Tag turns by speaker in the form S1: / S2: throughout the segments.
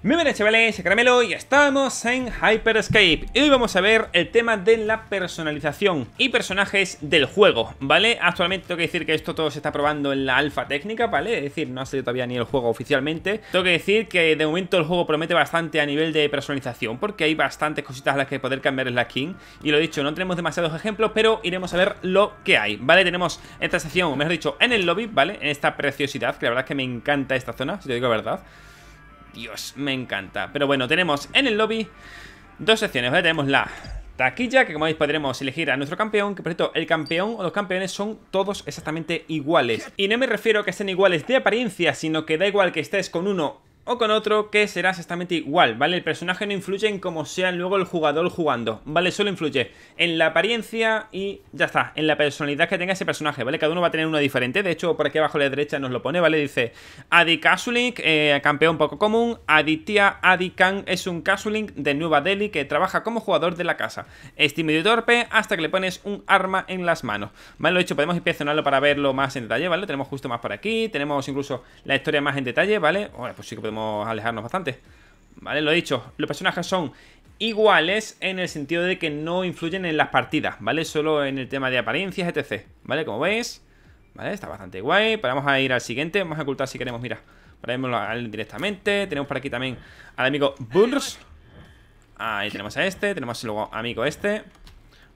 S1: Muy buenas chavales, Caramelo y estamos en Hyperscape y hoy vamos a ver el tema de la personalización y personajes del juego, ¿vale? Actualmente tengo que decir que esto todo se está probando en la alfa técnica, ¿vale? Es decir, no ha salido todavía ni el juego oficialmente Tengo que decir que de momento el juego promete bastante a nivel de personalización porque hay bastantes cositas a las que poder cambiar en la skin Y lo dicho, no tenemos demasiados ejemplos pero iremos a ver lo que hay, ¿vale? Tenemos esta sección, o mejor dicho, en el lobby, ¿vale? En esta preciosidad, que la verdad es que me encanta esta zona, si te digo la verdad Dios, me encanta. Pero bueno, tenemos en el lobby dos secciones, Tenemos la taquilla, que como veis podremos elegir a nuestro campeón, que por cierto, el campeón o los campeones son todos exactamente iguales. Y no me refiero a que estén iguales de apariencia, sino que da igual que estés con uno o con otro que será exactamente igual, ¿vale? El personaje no influye en cómo sea luego el jugador jugando, ¿vale? Solo influye en la apariencia y ya está, en la personalidad que tenga ese personaje, ¿vale? Cada uno va a tener uno diferente, de hecho por aquí abajo a la derecha nos lo pone, ¿vale? Dice Adi Casulink, eh, campeón poco común, Adi Khan. es un Casulink de Nueva Delhi que trabaja como jugador de la casa, es tímido y torpe hasta que le pones un arma en las manos, ¿vale? Lo hecho, podemos inspeccionarlo para verlo más en detalle, ¿vale? Tenemos justo más por aquí, tenemos incluso la historia más en detalle, ¿vale? Bueno, pues sí que podemos alejarnos bastante. Vale, lo he dicho, los personajes son iguales en el sentido de que no influyen en las partidas, ¿vale? Solo en el tema de apariencias, etc. ¿Vale? Como veis, ¿vale? Está bastante guay. Para vamos a ir al siguiente. Vamos a ocultar si queremos, mira. Para directamente. Tenemos por aquí también al amigo Burns. Ahí tenemos a este. Tenemos luego amigo este.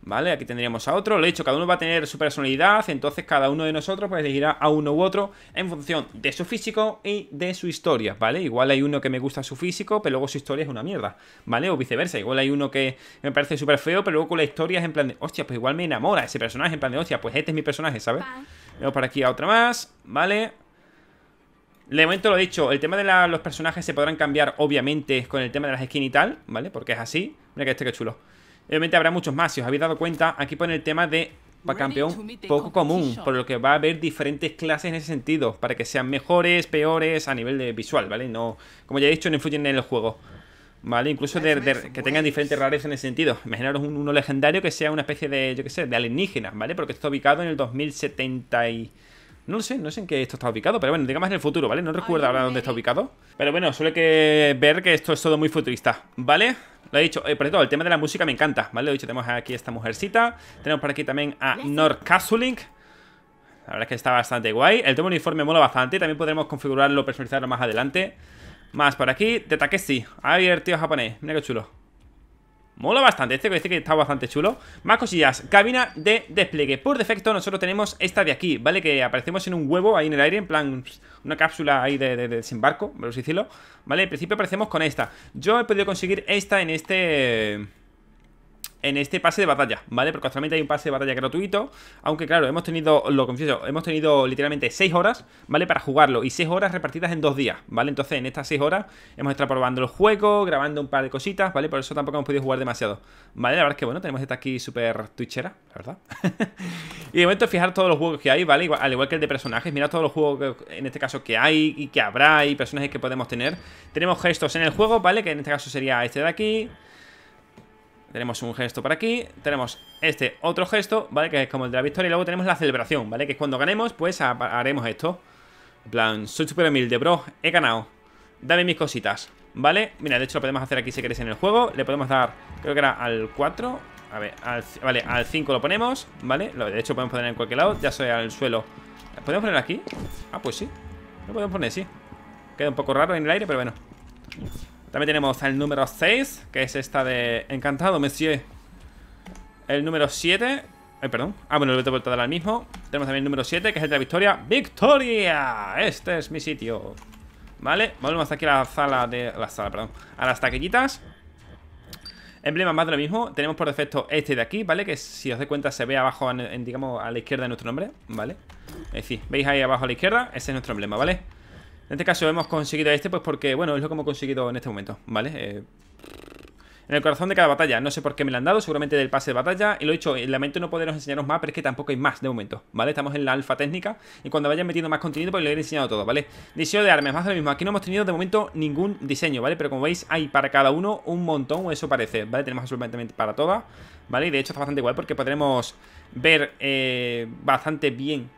S1: ¿Vale? Aquí tendríamos a otro. Lo he dicho, cada uno va a tener su personalidad. Entonces, cada uno de nosotros pues, elegirá a uno u otro en función de su físico y de su historia, ¿vale? Igual hay uno que me gusta su físico, pero luego su historia es una mierda, ¿vale? O viceversa. Igual hay uno que me parece súper feo, pero luego con la historia es en plan de, hostia, pues igual me enamora ese personaje. En plan de, hostia, pues este es mi personaje, ¿sabes? Vamos para aquí a otra más, ¿vale? De momento lo he dicho, el tema de los personajes se podrán cambiar, obviamente, con el tema de las esquinas y tal, ¿vale? Porque es así. Mira que este que chulo. Obviamente habrá muchos más, si os habéis dado cuenta, aquí pone el tema de campeón poco común, por lo que va a haber diferentes clases en ese sentido, para que sean mejores, peores a nivel de visual, ¿vale? No, como ya he dicho, no influyen en el juego. ¿Vale? Incluso que tengan diferentes rarezas en ese sentido. Imaginaros un, uno legendario que sea una especie de, yo qué sé, de alienígena, ¿vale? Porque está ubicado en el 2070 y... No sé, no sé en qué esto está ubicado, pero bueno, digamos en el futuro, ¿vale? No recuerdo ahora dónde está ubicado. Pero bueno, suele que ver que esto es todo muy futurista, ¿vale? Lo he dicho, eh, por cierto, el tema de la música me encanta, ¿vale? Lo he dicho, tenemos aquí esta mujercita. Tenemos por aquí también a Nord Casuling. La verdad es que está bastante guay. El tema uniforme mola bastante. También podremos configurarlo, personalizarlo más adelante. Más por aquí, de Takeshi. A ver, tío japonés. Mira qué chulo. Mola bastante, este parece este que está bastante chulo Más cosillas, cabina de despliegue Por defecto nosotros tenemos esta de aquí, ¿vale? Que aparecemos en un huevo ahí en el aire En plan, una cápsula ahí de, desembarco Por así decirlo, ¿vale? En principio aparecemos con esta Yo he podido conseguir esta en este en este pase de batalla, ¿vale? Porque actualmente hay un pase de batalla gratuito, aunque claro, hemos tenido, lo confieso, hemos tenido literalmente 6 horas, ¿vale? Para jugarlo y 6 horas repartidas en 2 días, ¿vale? Entonces en estas 6 horas hemos estado probando el juego, grabando un par de cositas, ¿vale? Por eso tampoco hemos podido jugar demasiado, ¿vale? La verdad es que bueno, tenemos esta aquí súper twitchera, la verdad. y de momento fijar todos los juegos que hay, ¿vale? al igual que el de personajes, mirad todos los juegos que, en este caso que hay y que habrá y personajes que podemos tener. Tenemos gestos en el juego, ¿vale? Que en este caso sería este de aquí. Tenemos un gesto por aquí, tenemos este otro gesto, ¿vale? Que es como el de la victoria y luego tenemos la celebración, ¿vale? Que es cuando ganemos, pues haremos esto. En plan, soy super humilde, bro, he ganado. Dame mis cositas, ¿vale? Mira, de hecho lo podemos hacer aquí si queréis en el juego. Le podemos dar, creo que era al 4, a ver, al, vale, al 5 lo ponemos, ¿vale? De hecho podemos poner en cualquier lado, ya soy al suelo. ¿Podemos poner aquí? Ah, pues sí. Lo podemos poner, sí. Queda un poco raro en el aire, pero bueno. También tenemos el número 6, que es esta de Encantado, monsieur. El número 7. perdón. Ah, bueno, lo he vuelto a dar al mismo. Tenemos también el número 7, que es el de la victoria. ¡Victoria! Este es mi sitio. Vale, volvemos aquí a la sala de. La sala, perdón. A las taquillitas. Emblema más de lo mismo. Tenemos por defecto este de aquí, ¿vale? Que si os de cuenta se ve abajo, digamos, a la izquierda de nuestro nombre, ¿vale? Es decir, veis ahí abajo a la izquierda, ese es nuestro emblema, ¿vale? vale en este caso hemos conseguido este, pues porque, bueno, es lo que hemos conseguido en este momento, ¿vale? Eh, en el corazón de cada batalla. No sé por qué me lo han dado, seguramente del pase de batalla. Y lo he dicho, eh, lamento no poderos enseñaros más, pero es que tampoco hay más de momento, ¿vale? Estamos en la alfa técnica y cuando vayan metiendo más contenido, pues le he enseñado todo, ¿vale? Diseño de armas, más de lo mismo. Aquí no hemos tenido de momento ningún diseño, ¿vale? Pero como veis, hay para cada uno un montón, eso parece, ¿vale? Tenemos absolutamente para todas, ¿vale? Y de hecho está bastante igual porque podremos ver eh, bastante bien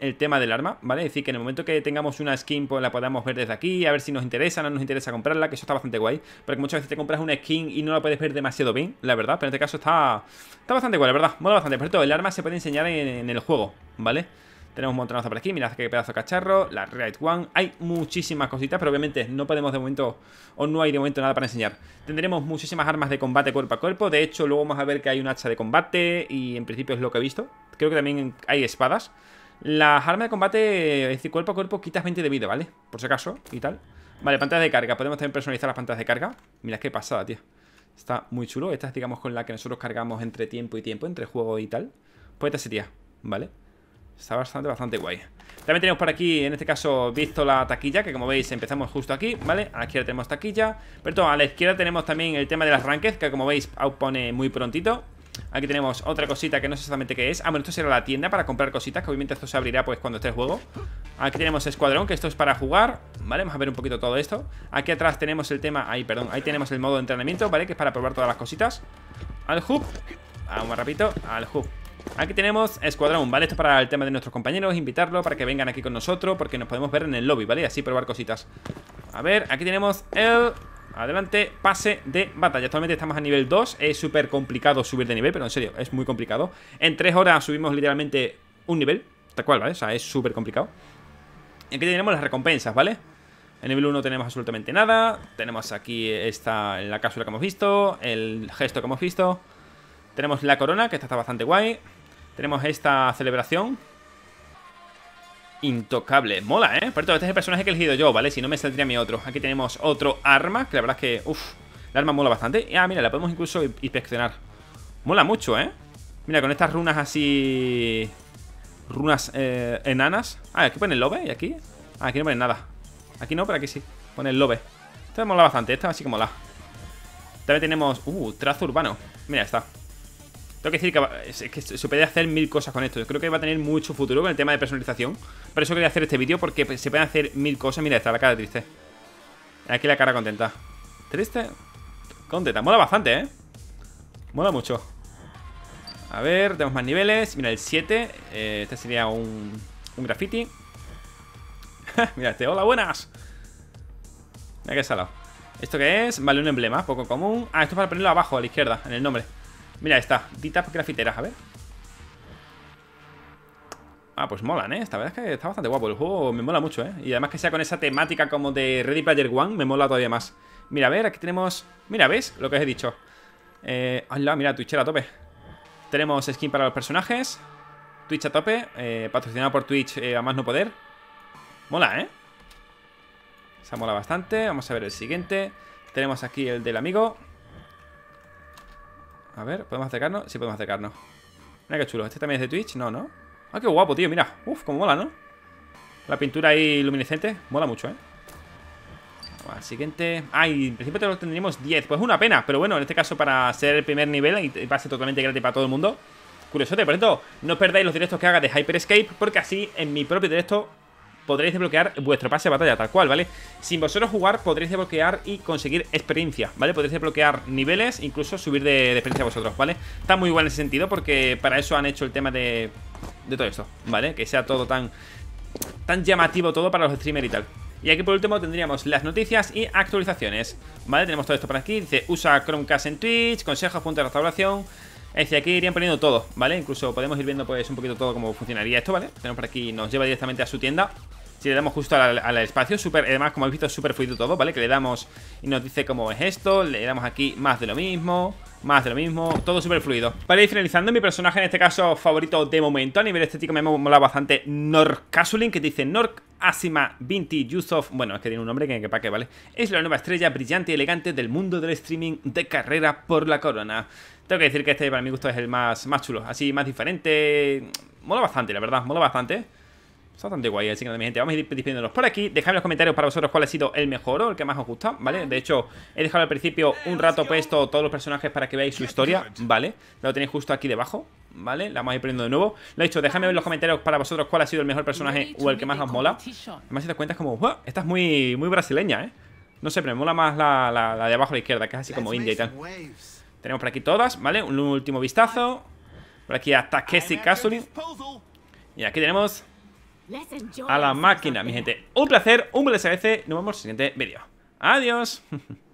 S1: el tema del arma, ¿vale? Es decir, que en el momento que tengamos una skin, pues la podamos ver desde aquí, a ver si nos interesa, no nos interesa comprarla, que eso está bastante guay. Porque muchas veces te compras una skin y no la puedes ver demasiado bien, la verdad. Pero en este caso está, está bastante guay, la verdad. Mola bastante. Por cierto, el arma se puede enseñar en, el juego, ¿vale? Tenemos un montonazo por aquí, mirad qué pedazo de cacharro, la Right One. Hay muchísimas cositas, pero obviamente no podemos de momento, o no hay de momento nada para enseñar. Tendremos muchísimas armas de combate cuerpo a cuerpo. De hecho, luego vamos a ver que hay un hacha de combate y en principio es lo que he visto. Creo que también hay espadas. Las armas de combate, es decir, cuerpo a cuerpo, quitas 20 de vida, ¿vale? Por si acaso y tal. Vale, pantallas de carga. Podemos también personalizar las pantallas de carga. Mira qué pasada, tío. Está muy chulo. Esta es, digamos, con la que nosotros cargamos entre tiempo y tiempo, entre juego y tal. Pues esta sería, ¿vale? Está bastante, bastante guay. También tenemos por aquí, en este caso, visto la taquilla, que como veis empezamos justo aquí, ¿vale? A la izquierda tenemos taquilla. Perdón, a la izquierda tenemos también el tema de las ranques que como veis, pone muy prontito. Aquí tenemos otra cosita que no sé exactamente qué es Ah, bueno, esto será la tienda para comprar cositas Que obviamente esto se abrirá pues cuando esté el juego Aquí tenemos escuadrón, que esto es para jugar Vale, vamos a ver un poquito todo esto Aquí atrás tenemos el tema, ahí, perdón, ahí tenemos el modo de entrenamiento Vale, que es para probar todas las cositas Al hub, vamos ah, más rapidito Al hub, Aquí tenemos Escuadrón, ¿vale? Esto es para el tema de nuestros compañeros, invitarlo para que vengan aquí con nosotros, porque nos podemos ver en el lobby, ¿vale? Así probar cositas. A ver, aquí tenemos el adelante, pase de batalla. Actualmente estamos a nivel 2, es súper complicado subir de nivel, pero en serio, es muy complicado. En 3 horas subimos literalmente un nivel, tal cual, ¿vale? O sea, es súper complicado. Aquí tenemos las recompensas, ¿vale? En nivel 1 tenemos absolutamente nada. Tenemos aquí esta, la cápsula que hemos visto, el gesto que hemos visto. Tenemos la corona, que esta está bastante guay. Tenemos esta celebración, Intocable. Mola, ¿eh? Por todo, este es el personaje que he elegido yo, ¿vale? Si no me saldría mi otro. Aquí tenemos otro arma, que la verdad es que... Uf, la arma mola bastante. Ah, mira, la podemos incluso inspeccionar. Mola mucho, ¿eh? Mira, con estas runas así... Runas eh, enanas. Ah, aquí pone el lobe y aquí... Ah, aquí no pone nada. Aquí no, pero aquí sí. Pone el lobe. Esta mola bastante, esta así que mola. También tenemos... Uh, trazo urbano. Mira, está. Tengo que decir que, se puede hacer mil cosas con esto. Yo creo que va a tener mucho futuro con el tema de personalización. Por eso quería hacer este vídeo, porque pues, se pueden hacer mil cosas. Mira, esta, la cara triste. Aquí la cara contenta. Triste. Contenta. Mola bastante, ¿eh? Mola mucho. A ver, tenemos más niveles. Mira, el 7. Eh, este sería un, graffiti. Mira este. Hola, buenas. Mira qué salado. ¿Esto qué es? Vale, un emblema, poco común. Ah, esto es para ponerlo abajo, a la izquierda, en el nombre. Mira, esta, Ditap grafiteras, a ver Ah, pues molan, ¿eh? Esta verdad es que está bastante guapo El juego me mola mucho, ¿eh? Y además que sea con esa temática como de Ready Player One Me mola todavía más Mira, a ver, aquí tenemos... Mira, ¿ves? Lo que os he dicho eh, hola, mira, Twitch a tope Tenemos skin para los personajes Twitch a tope eh, Patrocinado por Twitch eh, a más no poder Mola, ¿eh? Se mola bastante Vamos a ver el siguiente Tenemos aquí el del amigo a ver, ¿podemos acercarnos? Sí, podemos acercarnos. Mira qué chulo. ¿Este también es de Twitch? No, ¿no? Ah, qué guapo, tío. Mira. Uf, cómo mola, ¿no? La pintura ahí luminescente. Mola mucho, ¿eh? Al siguiente... Ay, en principio tendríamos 10 Pues una pena, pero bueno, en este caso para ser el primer nivel Y base totalmente gratis para todo el mundo Curiosote, por cierto, no perdáis los directos que haga de Hyper Escape Porque así en mi propio directo podréis desbloquear vuestro pase de batalla, tal cual, ¿vale? Sin vosotros jugar podréis desbloquear y conseguir experiencia, ¿vale? Podréis desbloquear niveles, incluso subir de, de experiencia vosotros, ¿vale? Está muy bueno en ese sentido porque para eso han hecho el tema de, de todo esto, ¿vale? Que sea todo tan, tan llamativo todo para los streamers y tal. Y aquí por último tendríamos las noticias y actualizaciones. Vale, tenemos todo esto por aquí. Dice, usa Chromecast en Twitch, consejos, punto de restauración, es decir, aquí irían poniendo todo, ¿vale? Incluso podemos ir viendo pues un poquito todo cómo funcionaría esto, ¿vale? Tenemos por aquí, nos lleva directamente a su tienda si le damos justo al, espacio, además como habéis visto es súper fluido todo, ¿vale? Que le damos y nos dice cómo es esto, le damos aquí más de lo mismo, más de lo mismo, todo súper fluido. Para ir finalizando, mi personaje en este caso favorito de momento, a nivel estético me ha molado bastante Nork Casulin. que dice Nork Asima Binti Yusuf, bueno, es que tiene un nombre que, que qué, ¿vale? Es la nueva estrella brillante y elegante del mundo del streaming de carrera por la corona. Tengo que decir que este para mi gusto es el más, más chulo, así más diferente. Mola bastante, la verdad, mola bastante. Está bastante guay, así que de mi gente, vamos a ir despidiéndonos por aquí. Dejadme en los comentarios para vosotros cuál ha sido el mejor o el que más os gusta, ¿vale? De hecho, he dejado al principio un rato puesto todos los personajes para que veáis su historia, ¿vale? Lo tenéis justo aquí debajo, ¿vale? La vamos a ir poniendo de nuevo. Lo he dicho, dejadme en los comentarios para vosotros cuál ha sido el mejor personaje o el que más os mola. Además, si te cuentas como, ¡buah! Esta es muy, muy brasileña, ¿eh? No sé, pero me mola más la, de abajo a la izquierda, que es así como India y tal. Tenemos por aquí todas, ¿vale? Un último vistazo. Por aquí hasta Kessie Castle. Y aquí tenemos a la máquina, mi gente. Un placer, un veces. Nos vemos en el siguiente vídeo. Adiós.